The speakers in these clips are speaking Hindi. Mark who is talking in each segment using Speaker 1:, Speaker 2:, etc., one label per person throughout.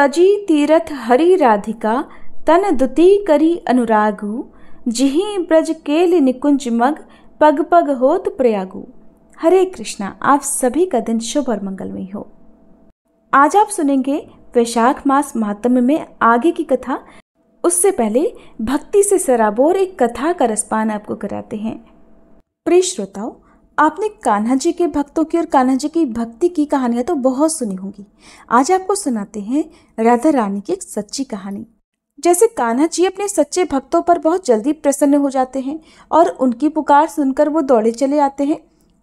Speaker 1: तजी तीरथ हरि राधिका तन दुती करी अनुरागु जिही ब्रज केल निकुंज मग पग पग होत प्रयागु हरे कृष्णा आप सभी का दिन शुभ और मंगलमय हो आज आप सुनेंगे वैशाख मास महात्म में आगे की कथा उससे पहले भक्ति से सराबोर एक कथा का रसपान आपको कराते हैं प्रिय श्रोताओं आपने कान्हा जी के भक्तों की और कान्हा जी की भक्ति की कहानियाँ तो बहुत सुनी होंगी आज आपको सुनाते हैं राधा रानी की एक सच्ची कहानी जैसे कान्हा जी अपने सच्चे भक्तों पर बहुत जल्दी प्रसन्न हो जाते हैं और उनकी पुकार सुनकर वो दौड़े चले आते हैं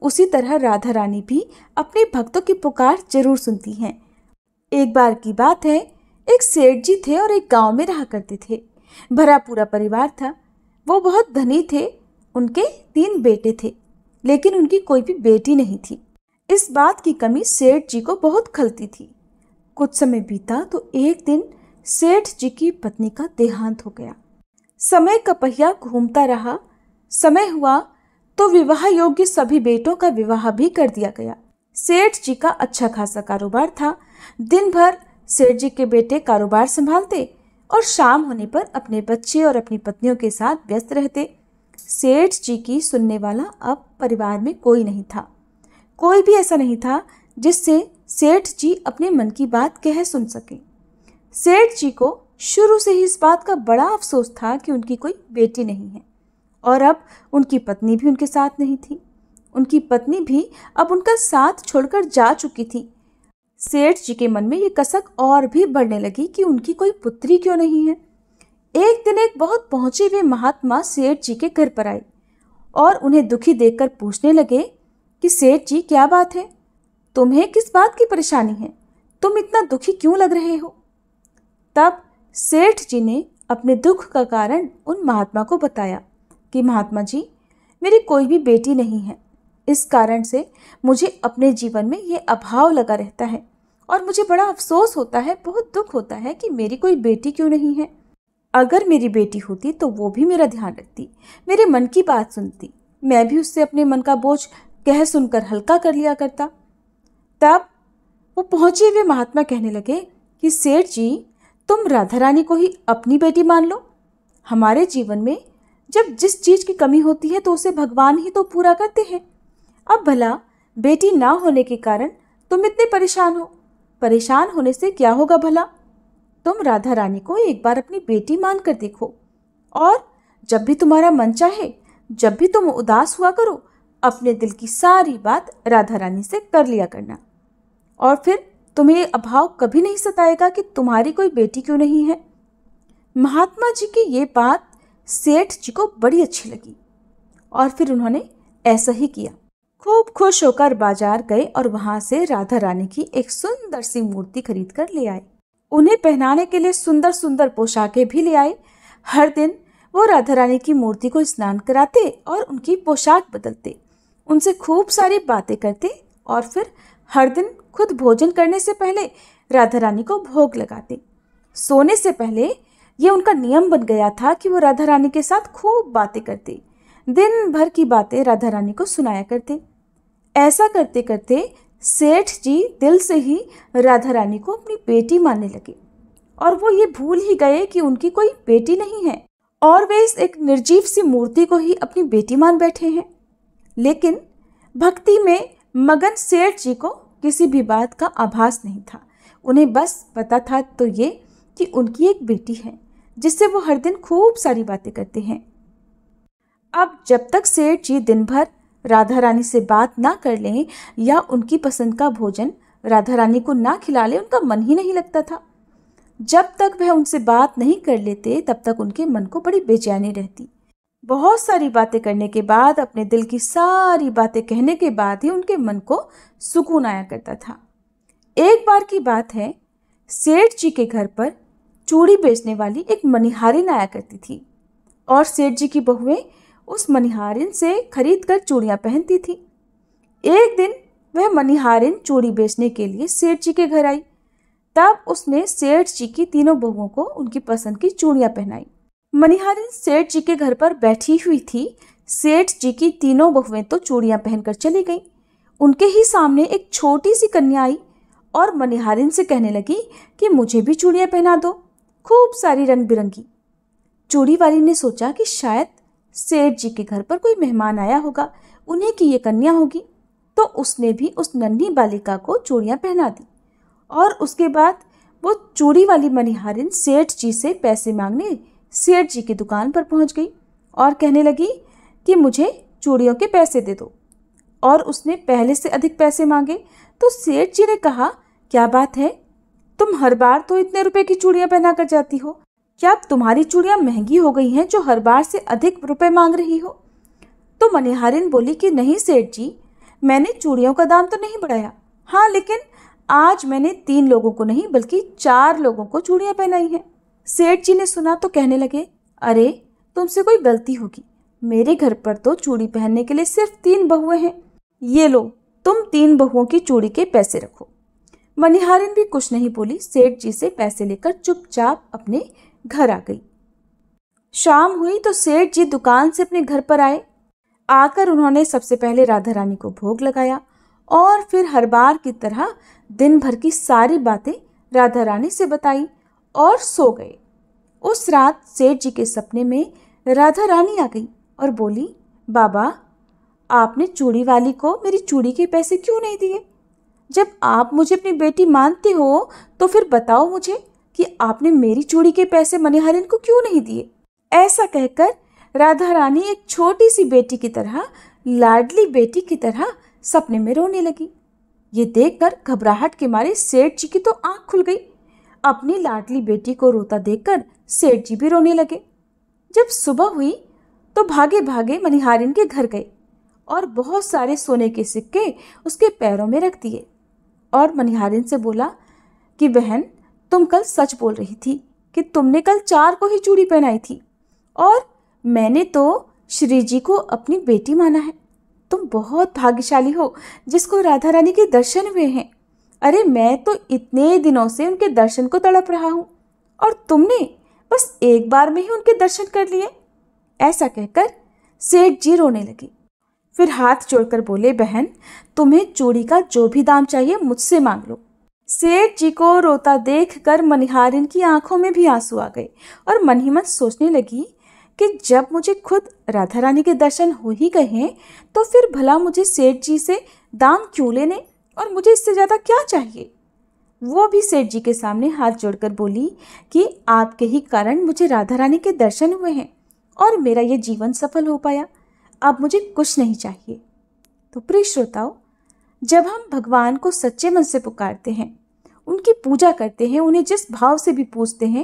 Speaker 1: उसी तरह राधा रानी भी अपने भक्तों की पुकार जरूर सुनती हैं एक बार की बात है एक सेठ जी थे और एक गांव में रहा करते थे भरा पूरा परिवार था वो बहुत धनी थे उनके तीन बेटे थे लेकिन उनकी कोई भी बेटी नहीं थी इस बात की कमी सेठ जी को बहुत खलती थी कुछ समय बीता तो एक दिन सेठ जी की पत्नी का देहांत हो गया समय का पहिया घूमता रहा समय हुआ तो विवाह योग्य सभी बेटों का विवाह भी कर दिया गया सेठ जी का अच्छा खासा कारोबार था दिन भर सेठ जी के बेटे कारोबार संभालते और शाम होने पर अपने बच्चे और अपनी पत्नियों के साथ व्यस्त रहते सेठ जी की सुनने वाला अब परिवार में कोई नहीं था कोई भी ऐसा नहीं था जिससे सेठ जी अपने मन की बात कह सुन सकें सेठ जी को शुरू से ही इस बात का बड़ा अफसोस था कि उनकी कोई बेटी नहीं है और अब उनकी पत्नी भी उनके साथ नहीं थी उनकी पत्नी भी अब उनका साथ छोड़कर जा चुकी थी सेठ जी के मन में ये कसक और भी बढ़ने लगी कि उनकी कोई पुत्री क्यों नहीं है एक दिन एक बहुत पहुंची हुई महात्मा सेठ जी के घर पर आई और उन्हें दुखी देखकर पूछने लगे कि सेठ जी क्या बात है तुम्हें किस बात की परेशानी है तुम इतना दुखी क्यों लग रहे हो तब सेठ जी ने अपने दुख का कारण उन महात्मा को बताया कि महात्मा जी मेरी कोई भी बेटी नहीं है इस कारण से मुझे अपने जीवन में ये अभाव लगा रहता है और मुझे बड़ा अफसोस होता है बहुत दुख होता है कि मेरी कोई बेटी क्यों नहीं है अगर मेरी बेटी होती तो वो भी मेरा ध्यान रखती मेरे मन की बात सुनती मैं भी उससे अपने मन का बोझ कह सुनकर हल्का कर लिया करता तब वो पहुँचे हुए महात्मा कहने लगे कि सेठ जी तुम राधा रानी को ही अपनी बेटी मान लो हमारे जीवन में जब जिस चीज़ की कमी होती है तो उसे भगवान ही तो पूरा करते हैं अब भला बेटी ना होने के कारण तुम इतने परेशान हो परेशान होने से क्या होगा भला तुम राधा रानी को एक बार अपनी बेटी मान कर देखो और जब भी तुम्हारा मन चाहे जब भी तुम उदास हुआ करो अपने दिल की सारी बात राधा रानी से कर लिया करना और फिर तुम्हें अभाव कभी नहीं सताएगा कि तुम्हारी कोई बेटी क्यों नहीं है महात्मा जी की ये बात सेठ जी को बड़ी अच्छी लगी और फिर उन्होंने ऐसा ही किया खूब खुश होकर बाजार गए और वहाँ से राधा रानी की एक सुंदर सी मूर्ति खरीद कर ले आए उन्हें पहनाने के लिए सुंदर सुंदर पोशाकें भी ले आए हर दिन वो राधा रानी की मूर्ति को स्नान कराते और उनकी पोशाक बदलते उनसे खूब सारी बातें करते और फिर हर दिन खुद भोजन करने से पहले राधा रानी को भोग लगाते सोने से पहले ये उनका नियम बन गया था कि वो राधा रानी के साथ खूब बातें करते दिन भर की बातें राधा रानी को सुनाया करते ऐसा करते करते सेठ जी दिल से ही राधा रानी को अपनी बेटी मानने लगे और वो ये भूल ही गए कि उनकी कोई बेटी नहीं है और वे इस एक निर्जीव सी मूर्ति को ही अपनी बेटी मान बैठे हैं लेकिन भक्ति में मगन सेठ जी को किसी भी बात का आभास नहीं था उन्हें बस पता था तो ये कि उनकी एक बेटी है जिससे वो हर दिन खूब सारी बातें करते हैं अब जब तक सेठ जी दिन भर राधा रानी से बात ना कर लें या उनकी पसंद का भोजन राधा रानी को ना खिला लें उनका मन ही नहीं लगता था जब तक वह उनसे बात नहीं कर लेते तब तक उनके मन को बड़ी बेचैनी रहती बहुत सारी बातें करने के बाद अपने दिल की सारी बातें कहने के बाद ही उनके मन को सुकून आया करता था एक बार की बात है सेठ जी के घर पर चूड़ी बेचने वाली एक मनिहारिन आया करती थी और सेठ जी की बहुएं उस मनिहारिन से खरीद कर चूड़ियाँ पहनती थी एक दिन वह मनिहारिन चूड़ी बेचने के लिए सेठ जी के घर आई तब उसने सेठ जी की तीनों बहुओं को उनकी पसंद की चूड़ियाँ पहनाई मनिहारिन सेठ जी के घर पर बैठी हुई थी सेठ जी की तीनों बहुएं तो चूड़ियाँ पहनकर चली गईं उनके ही सामने एक छोटी सी कन्या आई और मनिहारिन से कहने लगी कि मुझे भी चूड़ियाँ पहना दो खूब सारी रंग बिरंगी चूड़ी वाली ने सोचा कि शायद सेठ जी के घर पर कोई मेहमान आया होगा उन्हें की ये कन्या होगी तो उसने भी उस नन्ही बालिका को चूड़ियाँ पहना दी और उसके बाद वो चूड़ी वाली मनिहारिन सेठ जी से पैसे मांगने सेठ जी की दुकान पर पहुंच गई और कहने लगी कि मुझे चूड़ियों के पैसे दे दो और उसने पहले से अधिक पैसे मांगे तो सेठ जी ने कहा क्या बात है तुम हर बार तो इतने रुपए की चूड़ियाँ पहना कर जाती हो क्या तुम्हारी चूड़ियाँ महंगी हो गई हैं जो हर बार से अधिक रुपए मांग रही हो तो मनिहारिन बोली कि नहीं सेठ जी मैंने चूड़ियों का दाम तो नहीं बढ़ाया हाँ लेकिन आज मैंने तीन लोगों को नहीं बल्कि चार लोगों को चूड़ियाँ पहनाई हैं सेठ जी ने सुना तो कहने लगे अरे तुमसे कोई गलती होगी मेरे घर पर तो चूड़ी पहनने के लिए सिर्फ तीन बहुएं हैं ये लो तुम तीन बहुओं की चूड़ी के पैसे रखो मनिहारिन भी कुछ नहीं बोली सेठ जी से पैसे लेकर चुपचाप अपने घर आ गई शाम हुई तो सेठ जी दुकान से अपने घर पर आए आकर उन्होंने सबसे पहले राधा रानी को भोग लगाया और फिर हर बार की तरह दिन भर की सारी बातें राधा रानी से बताई और सो गए उस रात सेठ जी के सपने में राधा रानी आ गई और बोली बाबा आपने चूड़ी वाली को मेरी चूड़ी के पैसे क्यों नहीं दिए जब आप मुझे अपनी बेटी मानते हो तो फिर बताओ मुझे कि आपने मेरी चूड़ी के पैसे मनिहारिन को क्यों नहीं दिए ऐसा कहकर राधा रानी एक छोटी सी बेटी की तरह लाडली बेटी की तरह सपने में रोने लगी ये देखकर घबराहट के मारे सेठ जी की तो आंख खुल गई अपनी लाडली बेटी को रोता देखकर सेठ जी भी रोने लगे जब सुबह हुई तो भागे भागे मनिहारिन के घर गए और बहुत सारे सोने के सिक्के उसके पैरों में रख दिए और मनिहारिन से बोला कि बहन तुम कल सच बोल रही थी कि तुमने कल चार को ही चूड़ी पहनाई थी और मैंने तो श्री जी को अपनी बेटी माना है तुम बहुत भाग्यशाली हो जिसको राधा रानी के दर्शन हुए हैं अरे मैं तो इतने दिनों से उनके दर्शन को तड़प रहा हूँ और तुमने बस एक बार में ही उनके दर्शन कर लिए ऐसा कहकर सेठ जी रोने लगे फिर हाथ जोड़कर बोले बहन तुम्हें चूड़ी का जो भी दाम चाहिए मुझसे मांग लो सेठ जी को रोता देखकर मनिहारिन की आंखों में भी आंसू आ गए और मन ही मन सोचने लगी कि जब मुझे खुद राधा रानी के दर्शन हो ही गए तो फिर भला मुझे सेठ जी से दाम क्यों लेने और मुझे इससे ज़्यादा क्या चाहिए वो भी सेठ जी के सामने हाथ जोड़कर बोली कि आपके ही कारण मुझे राधा रानी के दर्शन हुए हैं और मेरा ये जीवन सफल हो पाया अब मुझे कुछ नहीं चाहिए तो प्रिय श्रोताओं जब हम भगवान को सच्चे मन से पुकारते हैं उनकी पूजा करते हैं उन्हें जिस भाव से भी पूजते हैं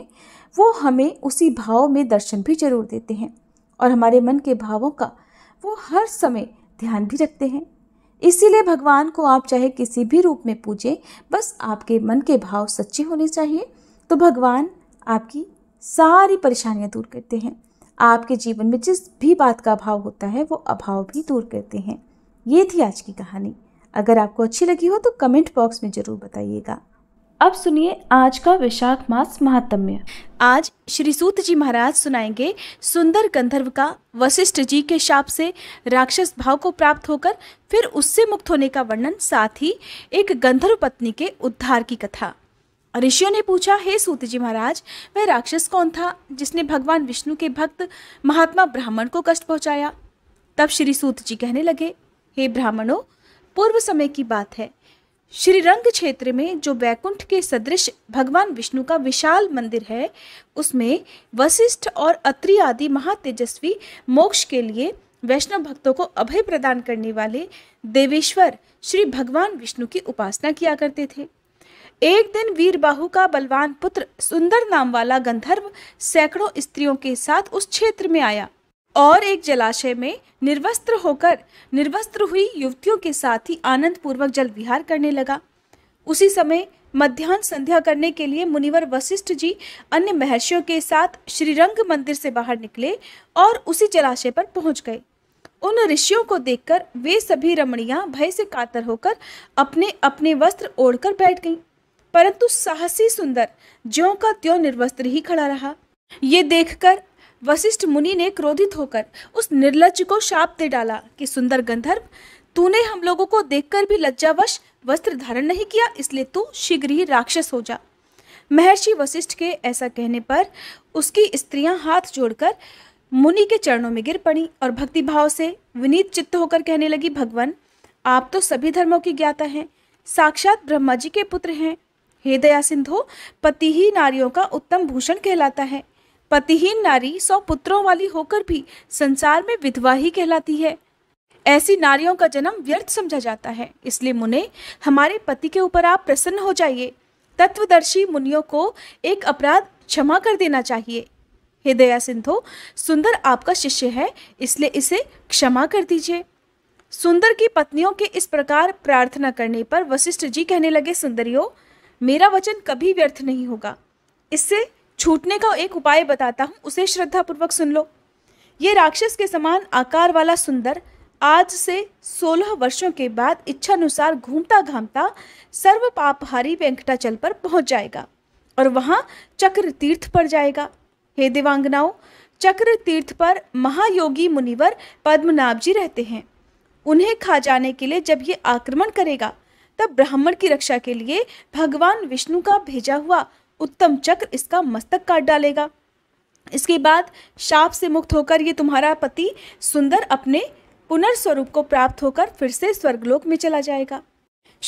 Speaker 1: वो हमें उसी भाव में दर्शन भी जरूर देते हैं और हमारे मन के भावों का वो हर समय ध्यान भी रखते हैं इसीलिए भगवान को आप चाहे किसी भी रूप में पूजें बस आपके मन के भाव सच्चे होने चाहिए तो भगवान आपकी सारी परेशानियाँ दूर करते हैं आपके जीवन में जिस भी बात का अभाव होता है वो अभाव भी दूर करते हैं ये थी आज की कहानी अगर आपको अच्छी लगी हो तो कमेंट बॉक्स में ज़रूर बताइएगा अब सुनिए आज का वैशाख मास महात्म्य आज श्री सूत जी महाराज सुनाएंगे सुंदर गंधर्व का वशिष्ठ जी के शाप से राक्षस भाव को प्राप्त होकर फिर उससे मुक्त होने का वर्णन साथ ही एक गंधर्व पत्नी के उद्धार की कथा ऋषियों ने पूछा हे सूत जी महाराज वह राक्षस कौन था जिसने भगवान विष्णु के भक्त महात्मा ब्राह्मण को कष्ट पहुंचाया तब श्री सूत जी कहने लगे हे ब्राह्मणों पूर्व समय की बात है श्रीरंग क्षेत्र में जो वैकुंठ के सदृश भगवान विष्णु का विशाल मंदिर है उसमें वशिष्ठ और अत्रि आदि महातेजस्वी मोक्ष के लिए वैष्णव भक्तों को अभय प्रदान करने वाले देवेश्वर श्री भगवान विष्णु की उपासना किया करते थे एक दिन वीरबाहु का बलवान पुत्र सुंदर नाम वाला गंधर्व सैकड़ों स्त्रियों के साथ उस क्षेत्र में आया और एक जलाशय में निर्वस्त्र होकर निर्वस्त्र हुई युवतियों के साथ ही आनंद पूर्वक जल विहार करने लगा उसी समय मध्यान्ह संध्या करने के लिए मुनिवर वशिष्ठ जी अन्य महर्षियों के साथ श्रीरंग मंदिर से बाहर निकले और उसी जलाशय पर पहुंच गए उन ऋषियों को देखकर वे सभी रमणियां भय से कातर होकर अपने अपने वस्त्र ओढ़कर बैठ गईं परंतु साहसी सुंदर ज्यो का त्यों निर्वस्त्र ही खड़ा रहा ये देखकर वशिष्ठ मुनि ने क्रोधित होकर उस निर्लज को शाप दे डाला कि सुंदर गंधर्व तूने हम लोगों को देखकर भी लज्जावश वस्त्र धारण नहीं किया इसलिए तू शीघ्र ही राक्षस हो जा महर्षि वशिष्ठ के ऐसा कहने पर उसकी स्त्रियां हाथ जोड़कर मुनि के चरणों में गिर पड़ी और भक्तिभाव से विनीत चित्त होकर कहने लगी भगवान आप तो सभी धर्मों की ज्ञाता हैं साक्षात ब्रह्मा जी के पुत्र हैं हे दया सिंधु पति ही नारियों का उत्तम भूषण कहलाता है पतिहीन नारी सौ पुत्रों वाली होकर भी संसार में विधवा ही कहलाती है ऐसी नारियों का जन्म व्यर्थ समझा जाता है इसलिए मुने हमारे पति के ऊपर आप प्रसन्न हो जाइए तत्वदर्शी मुनियों को एक अपराध क्षमा कर देना चाहिए हे दया सिंधो सुंदर आपका शिष्य है इसलिए इसे क्षमा कर दीजिए सुंदर की पत्नियों के इस प्रकार प्रार्थना करने पर वशिष्ठ जी कहने लगे सुंदरियों मेरा वचन कभी व्यर्थ नहीं होगा इससे छूटने का एक उपाय बताता हूँ उसे श्रद्धापूर्वक सुन लो ये राक्षस के समान आकार वाला सुंदर आज से सोलह वर्षों के बाद इच्छानुसार घूमता घामता सर्व पापहारी वेंकटाचल पर पहुंच जाएगा और वहाँ चक्र तीर्थ पर जाएगा हे देवांगनाओं चक्र तीर्थ पर महायोगी मुनिवर पद्मनाभ जी रहते हैं उन्हें खा जाने के लिए जब ये आक्रमण करेगा तब ब्राह्मण की रक्षा के लिए भगवान विष्णु का भेजा हुआ उत्तम चक्र इसका मस्तक काट डालेगा इसके बाद शाप से मुक्त होकर ये तुम्हारा पति सुंदर अपने पुनर्स्वरूप को प्राप्त होकर फिर से स्वर्गलोक में चला जाएगा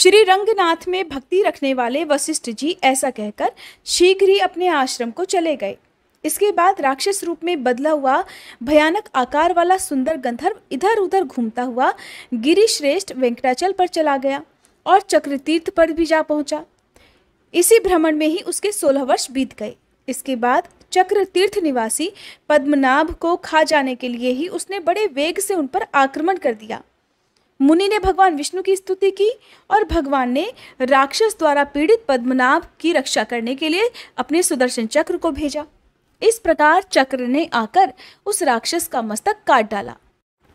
Speaker 1: श्री रंगनाथ में भक्ति रखने वाले वशिष्ठ जी ऐसा कहकर शीघ्र ही अपने आश्रम को चले गए इसके बाद राक्षस रूप में बदला हुआ भयानक आकार वाला सुंदर गंधर्व इधर उधर घूमता हुआ गिरिश्रेष्ठ वेंकटाचल पर चला गया और चक्रतीर्थ पर भी जा पहुंचा इसी भ्रमण में ही उसके सोलह वर्ष बीत गए इसके बाद चक्र तीर्थ निवासी पद्मनाभ को खा जाने के लिए ही उसने बड़े वेग से उन पर आक्रमण कर दिया मुनि ने भगवान विष्णु की स्तुति की और भगवान ने राक्षस द्वारा पीड़ित पद्मनाभ की रक्षा करने के लिए अपने सुदर्शन चक्र को भेजा इस प्रकार चक्र ने आकर उस राक्षस का मस्तक काट डाला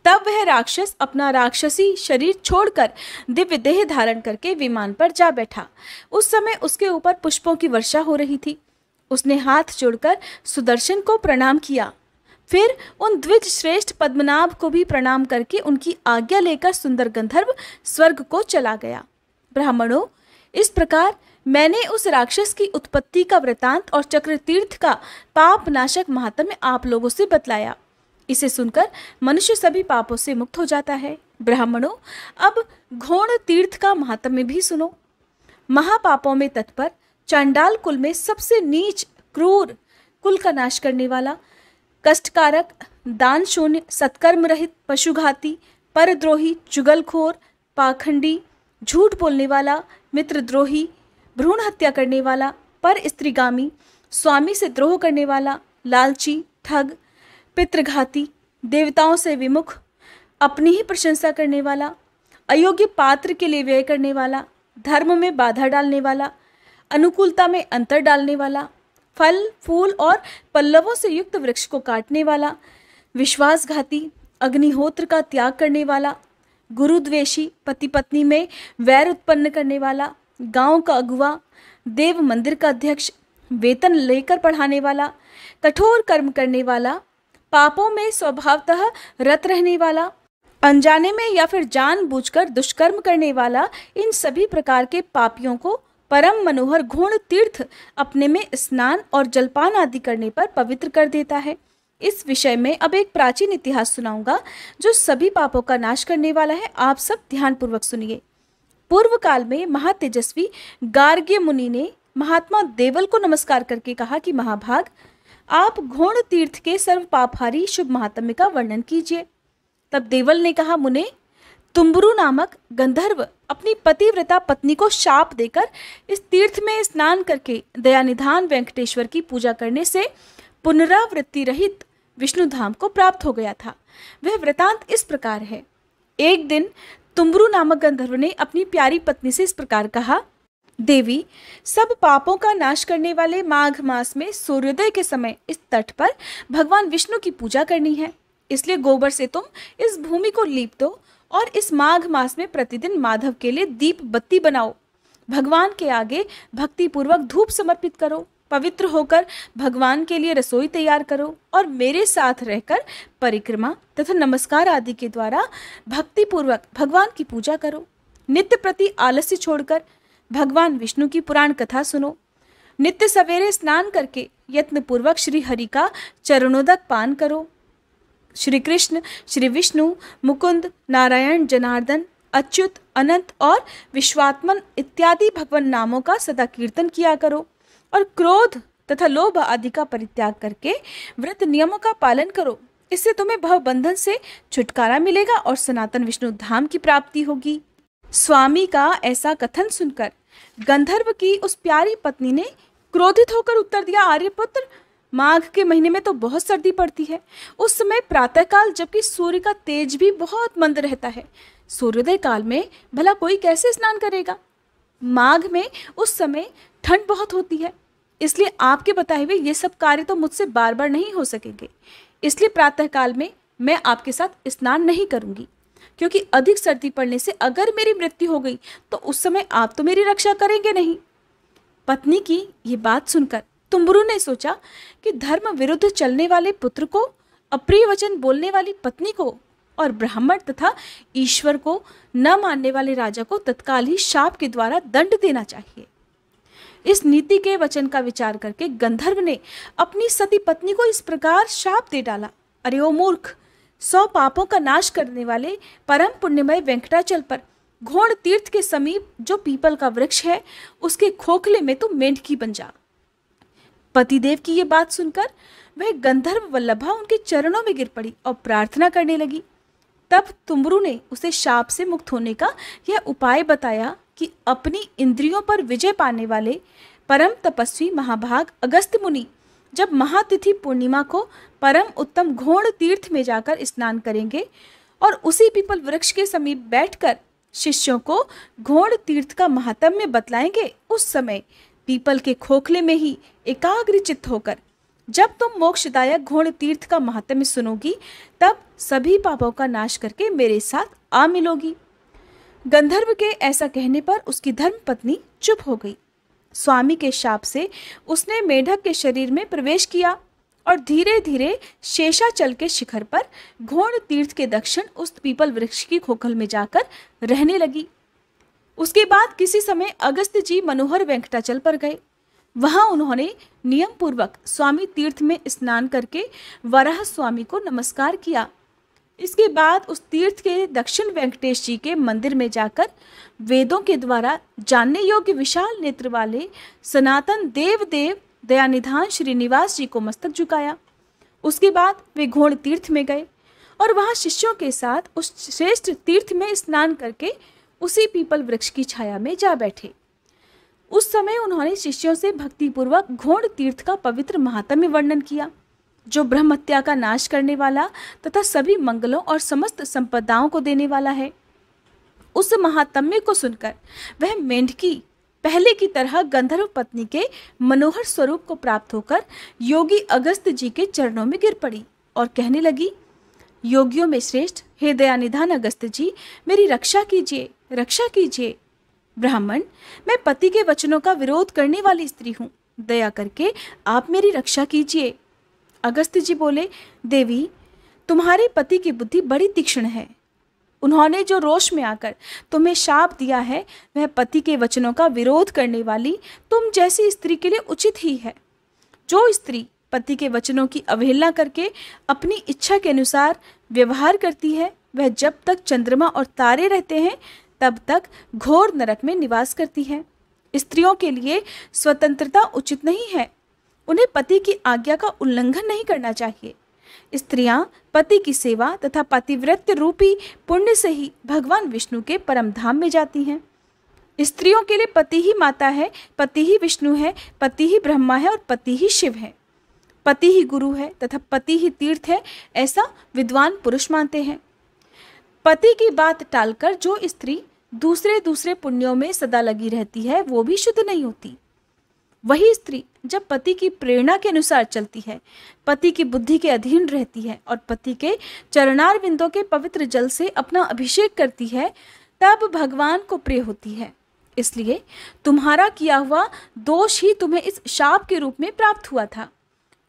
Speaker 1: तब वह राक्षस अपना राक्षसी शरीर छोड़कर दिव्य देह धारण करके विमान पर जा बैठा उस समय उसके ऊपर पुष्पों की वर्षा हो रही थी उसने हाथ जोड़कर सुदर्शन को प्रणाम किया फिर उन द्विज श्रेष्ठ पद्मनाभ को भी प्रणाम करके उनकी आज्ञा लेकर सुंदर गंधर्व स्वर्ग को चला गया ब्राह्मणों इस प्रकार मैंने उस राक्षस की उत्पत्ति का वृतांत और चक्रतीर्थ का पाप नाशक महात्म्य आप लोगों से बतलाया इसे सुनकर मनुष्य सभी पापों से मुक्त हो जाता है ब्राह्मणों अब घोण तीर्थ का महात्म्य भी सुनो महापापों में तत्पर चांडाल कुल में सबसे नीच क्रूर कुल का नाश करने वाला कष्टकारक दान शून्य सत्कर्म रहित पशुघाती परद्रोही चुगलखोर पाखंडी झूठ बोलने वाला मित्रद्रोही भ्रूण हत्या करने वाला पर स्त्रीगामी स्वामी से द्रोह करने वाला लालची ठग पितृघाती देवताओं से विमुख अपनी ही प्रशंसा करने वाला अयोग्य पात्र के लिए व्यय करने वाला धर्म में बाधा डालने वाला अनुकूलता में अंतर डालने वाला फल फूल और पल्लवों से युक्त वृक्ष को काटने वाला विश्वासघाती अग्निहोत्र का त्याग करने वाला गुरुद्वेषी पति पत्नी में वैर उत्पन्न करने वाला गांव का अगुवा देव मंदिर का अध्यक्ष वेतन लेकर पढ़ाने वाला कठोर कर्म करने वाला पापों में स्वभावतः रत रहने वाला अनजाने में या फिर जानबूझकर दुष्कर्म करने वाला इन सभी प्रकार के पापियों को परम मनोहर घूर्ण तीर्थ अपने में स्नान और जलपान आदि करने पर पवित्र कर देता है इस विषय में अब एक प्राचीन इतिहास सुनाऊंगा जो सभी पापों का नाश करने वाला है आप सब ध्यानपूर्वक सुनिए पूर्व काल में महातेजस्वी गार्ग्य मुनि ने महात्मा देवल को नमस्कार करके कहा कि महाभाग आप घोण तीर्थ के सर्व पापहारी शुभ महात्म्य का वर्णन कीजिए तब देवल ने कहा मुने तुम्बरू नामक गंधर्व अपनी पतिव्रता पत्नी को शाप देकर इस तीर्थ में स्नान करके दयानिधान वेंकटेश्वर की पूजा करने से पुनरावृत्ति रहित विष्णु धाम को प्राप्त हो गया था वह वृतांत इस प्रकार है एक दिन तुम्बरू नामक गंधर्व ने अपनी प्यारी पत्नी से इस प्रकार कहा देवी सब पापों का नाश करने वाले माघ मास में सूर्योदय के समय इस तट पर भगवान विष्णु की पूजा करनी है इसलिए गोबर से तुम इस भूमि को लीप दो और इस माघ मास में प्रतिदिन माधव के लिए दीप बत्ती बनाओ भगवान के आगे भक्ति पूर्वक धूप समर्पित करो पवित्र होकर भगवान के लिए रसोई तैयार करो और मेरे साथ रहकर परिक्रमा तथा नमस्कार आदि के द्वारा भक्ति पूर्वक भगवान की पूजा करो नित्य प्रति आलस्य छोड़कर भगवान विष्णु की पुराण कथा सुनो नित्य सवेरे स्नान करके यत्नपूर्वक श्री हरि का चरणोदक पान करो श्री कृष्ण श्री विष्णु मुकुंद नारायण जनार्दन अच्युत अनंत और विश्वात्मन इत्यादि भगवान नामों का सदा कीर्तन किया करो और क्रोध तथा लोभ आदि का परित्याग करके व्रत नियमों का पालन करो इससे तुम्हें भव बंधन से छुटकारा मिलेगा और सनातन विष्णु धाम की प्राप्ति होगी स्वामी का ऐसा कथन सुनकर गंधर्व की उस प्यारी पत्नी ने क्रोधित होकर उत्तर दिया आर्यपुत्र माघ के महीने में तो बहुत सर्दी पड़ती है उस समय प्रातःकाल जबकि सूर्य का तेज भी बहुत मंद रहता है सूर्योदय काल में भला कोई कैसे स्नान करेगा माघ में उस समय ठंड बहुत होती है इसलिए आपके बताए हुए ये सब कार्य तो मुझसे बार बार नहीं हो सकेंगे इसलिए प्रातःकाल में मैं आपके साथ स्नान नहीं करूंगी क्योंकि अधिक सर्दी पड़ने से अगर मेरी मृत्यु हो गई तो उस समय आप तो मेरी रक्षा करेंगे नहीं पत्नी की ये बात सुनकर तुम्बरू ने सोचा कि धर्म विरुद्ध चलने वाले पुत्र को अप्रिय वचन बोलने वाली पत्नी को और ब्राह्मण तथा ईश्वर को न मानने वाले राजा को तत्काल ही शाप के द्वारा दंड देना चाहिए इस नीति के वचन का विचार करके गंधर्व ने अपनी सती पत्नी को इस प्रकार शाप दे डाला अरे ओ मूर्ख सौ पापों का नाश करने वाले परम पुण्यमय वेंकटाचल पर घोड़ तीर्थ के समीप जो पीपल का वृक्ष है उसके खोखले में तू मेंढकी बन जा पतिदेव की ये बात सुनकर वह गंधर्व वल्लभा उनके चरणों में गिर पड़ी और प्रार्थना करने लगी तब तुमरू ने उसे शाप से मुक्त होने का यह उपाय बताया कि अपनी इंद्रियों पर विजय पाने वाले परम तपस्वी महाभाग अगस्त मुनि जब महातिथि पूर्णिमा को परम उत्तम घोण तीर्थ में जाकर स्नान करेंगे और उसी पीपल वृक्ष के समीप बैठकर शिष्यों को घोड़ तीर्थ का महात्म्य बतलाएंगे उस समय पीपल के खोखले में ही एकाग्रचित होकर जब तुम मोक्षदायक घोड़ तीर्थ का महात्म्य सुनोगी तब सभी पापों का नाश करके मेरे साथ आ मिलोगी गंधर्व के ऐसा कहने पर उसकी धर्म पत्नी चुप हो गई स्वामी के शाप से उसने मेढक के शरीर में प्रवेश किया और धीरे धीरे शेषाचल के शिखर पर घोण तीर्थ के दक्षिण उस पीपल वृक्ष की खोखल में जाकर रहने लगी उसके बाद किसी समय अगस्त जी मनोहर वेंकटाचल पर गए वहां उन्होंने नियम पूर्वक स्वामी तीर्थ में स्नान करके वराह स्वामी को नमस्कार किया इसके बाद उस तीर्थ के दक्षिण वेंकटेश जी के मंदिर में जाकर वेदों के द्वारा जानने योग्य विशाल नेत्र वाले सनातन देव देव दयानिधान श्रीनिवास जी को मस्तक झुकाया उसके बाद वे घोड़ तीर्थ में गए और वहाँ शिष्यों के साथ उस श्रेष्ठ तीर्थ में स्नान करके उसी पीपल वृक्ष की छाया में जा बैठे उस समय उन्होंने शिष्यों से भक्तिपूर्वक घोड़ तीर्थ का पवित्र महात्म्य वर्णन किया जो ब्रह्म हत्या का नाश करने वाला तथा सभी मंगलों और समस्त संपदाओं को देने वाला है उस महात्म्य को सुनकर वह मेंढकी पहले की तरह गंधर्व पत्नी के मनोहर स्वरूप को प्राप्त होकर योगी अगस्त जी के चरणों में गिर पड़ी और कहने लगी योगियों में श्रेष्ठ हे दयानिधान अगस्त जी मेरी रक्षा कीजिए रक्षा कीजिए ब्राह्मण मैं पति के वचनों का विरोध करने वाली स्त्री हूँ दया करके आप मेरी रक्षा कीजिए अगस्त जी बोले देवी तुम्हारे पति की बुद्धि बड़ी तीक्ष्ण है उन्होंने जो रोष में आकर तुम्हें शाप दिया है वह पति के वचनों का विरोध करने वाली तुम जैसी स्त्री के लिए उचित ही है जो स्त्री पति के वचनों की अवहेलना करके अपनी इच्छा के अनुसार व्यवहार करती है वह जब तक चंद्रमा और तारे रहते हैं तब तक घोर नरक में निवास करती है स्त्रियों के लिए स्वतंत्रता उचित नहीं है उन्हें पति की आज्ञा का उल्लंघन नहीं करना चाहिए स्त्रियां पति की सेवा तथा पतिव्रत रूपी पुण्य से ही भगवान विष्णु के परम धाम में जाती हैं स्त्रियों के लिए पति ही माता है पति ही विष्णु है पति ही ब्रह्मा है और पति ही शिव है पति ही गुरु है तथा पति ही तीर्थ है ऐसा विद्वान पुरुष मानते हैं पति की बात टालकर जो स्त्री दूसरे दूसरे पुण्यों में सदा लगी रहती है वो भी शुद्ध नहीं होती वही स्त्री जब पति की प्रेरणा के अनुसार चलती है पति की बुद्धि के अधीन रहती है और पति के चरणार बिंदों के पवित्र जल से अपना अभिषेक करती है तब भगवान को प्रिय होती है इसलिए तुम्हारा किया हुआ दोष ही तुम्हें इस शाप के रूप में प्राप्त हुआ था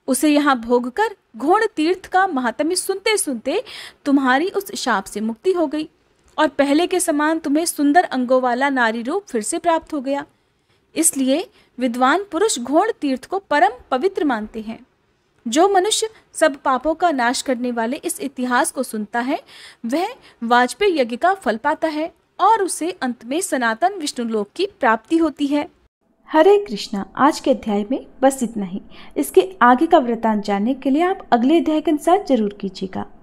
Speaker 1: उसे यहाँ भोग कर घोण तीर्थ का महात्म्य सुनते सुनते तुम्हारी उस शाप से मुक्ति हो गई और पहले के समान तुम्हें सुंदर अंगों वाला नारी रूप फिर से प्राप्त हो गया इसलिए विद्वान पुरुष घोण तीर्थ को परम पवित्र मानते हैं जो मनुष्य सब पापों का नाश करने वाले इस इतिहास को सुनता है वह वाजपेयी यज्ञ का फल पाता है और उसे अंत में सनातन विष्णुलोक की प्राप्ति होती है हरे कृष्णा आज के अध्याय में बस इतना ही इसके आगे का वृतांत जानने के लिए आप अगले अध्याय के अनुसार जरूर कीजिएगा